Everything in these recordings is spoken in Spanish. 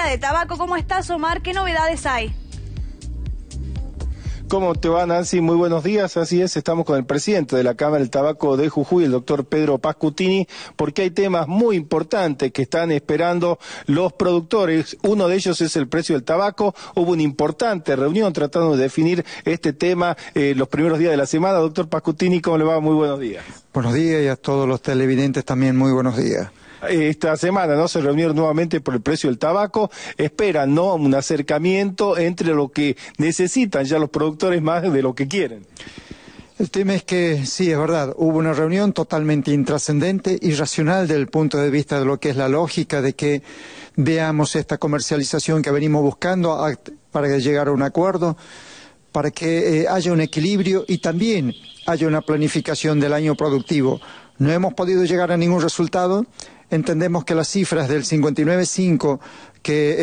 de Tabaco. ¿Cómo estás, Omar? ¿Qué novedades hay? ¿Cómo te va, Nancy? Muy buenos días. Así es, estamos con el presidente de la Cámara del Tabaco de Jujuy, el doctor Pedro Pascutini, porque hay temas muy importantes que están esperando los productores. Uno de ellos es el precio del tabaco. Hubo una importante reunión tratando de definir este tema eh, los primeros días de la semana. Doctor Pascutini, ¿cómo le va? Muy buenos días. Buenos días y a todos los televidentes también muy buenos días esta semana, ¿no? Se reunieron nuevamente por el precio del tabaco. Esperan, ¿no? Un acercamiento entre lo que necesitan ya los productores más de lo que quieren. El tema es que sí, es verdad, hubo una reunión totalmente intrascendente, irracional desde el punto de vista de lo que es la lógica de que veamos esta comercialización que venimos buscando para llegar a un acuerdo, para que eh, haya un equilibrio y también haya una planificación del año productivo. No hemos podido llegar a ningún resultado, entendemos que las cifras del 59.5 que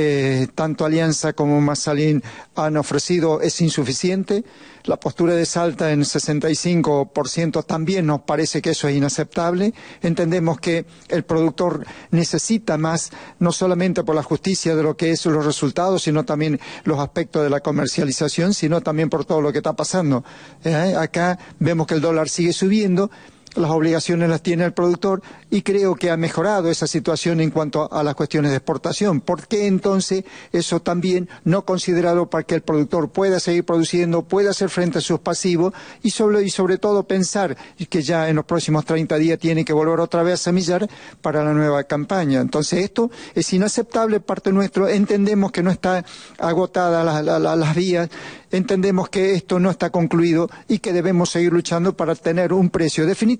eh, tanto Alianza como Masalín han ofrecido es insuficiente. La postura de Salta en 65% también nos parece que eso es inaceptable. Entendemos que el productor necesita más, no solamente por la justicia de lo que es los resultados, sino también los aspectos de la comercialización, sino también por todo lo que está pasando. Eh, acá vemos que el dólar sigue subiendo las obligaciones las tiene el productor y creo que ha mejorado esa situación en cuanto a las cuestiones de exportación. ¿Por qué entonces eso también no considerado para que el productor pueda seguir produciendo, pueda hacer frente a sus pasivos y sobre, y sobre todo pensar que ya en los próximos 30 días tiene que volver otra vez a semillar para la nueva campaña? Entonces esto es inaceptable parte nuestro. Entendemos que no está agotada las vías, entendemos que esto no está concluido y que debemos seguir luchando para tener un precio definitivo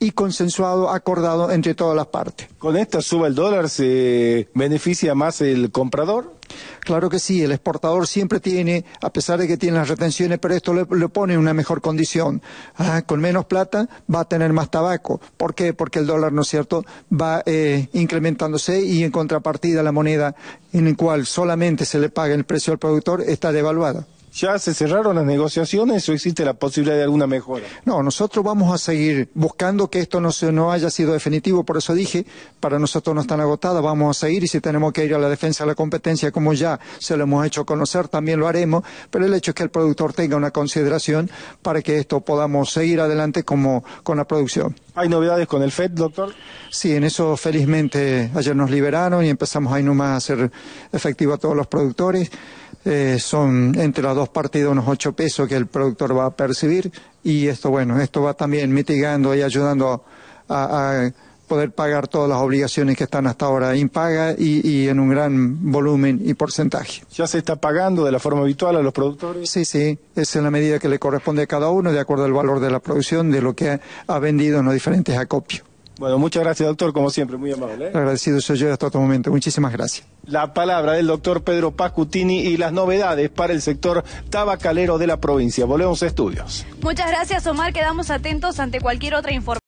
y consensuado, acordado entre todas las partes. ¿Con esta suba el dólar se beneficia más el comprador? Claro que sí, el exportador siempre tiene, a pesar de que tiene las retenciones, pero esto le, pone en una mejor condición. Ah, con menos plata va a tener más tabaco. ¿Por qué? Porque el dólar, ¿no es cierto?, va eh, incrementándose y en contrapartida la moneda en la cual solamente se le paga el precio al productor está devaluada. ¿Ya se cerraron las negociaciones o existe la posibilidad de alguna mejora? No, nosotros vamos a seguir buscando que esto no, no haya sido definitivo, por eso dije, para nosotros no están agotada, vamos a seguir y si tenemos que ir a la defensa de la competencia, como ya se lo hemos hecho conocer, también lo haremos, pero el hecho es que el productor tenga una consideración para que esto podamos seguir adelante como, con la producción. ¿Hay novedades con el FED, doctor? Sí, en eso felizmente ayer nos liberaron y empezamos ahí nomás a hacer efectivo a todos los productores. Eh, son entre las dos partidas unos ocho pesos que el productor va a percibir y esto, bueno, esto va también mitigando y ayudando a, poder pagar todas las obligaciones que están hasta ahora impagas y, en un gran volumen y porcentaje. ¿Ya se está pagando de la forma habitual a los productores? Sí, sí, es en la medida que le corresponde a cada uno de acuerdo al valor de la producción, de lo que ha vendido en los diferentes acopios. Bueno, muchas gracias, doctor, como siempre, muy amable. ¿eh? Agradecido soy yo hasta otro momento. Muchísimas gracias. La palabra del doctor Pedro Pacutini y las novedades para el sector tabacalero de la provincia. Volvemos a estudios. Muchas gracias, Omar. Quedamos atentos ante cualquier otra información.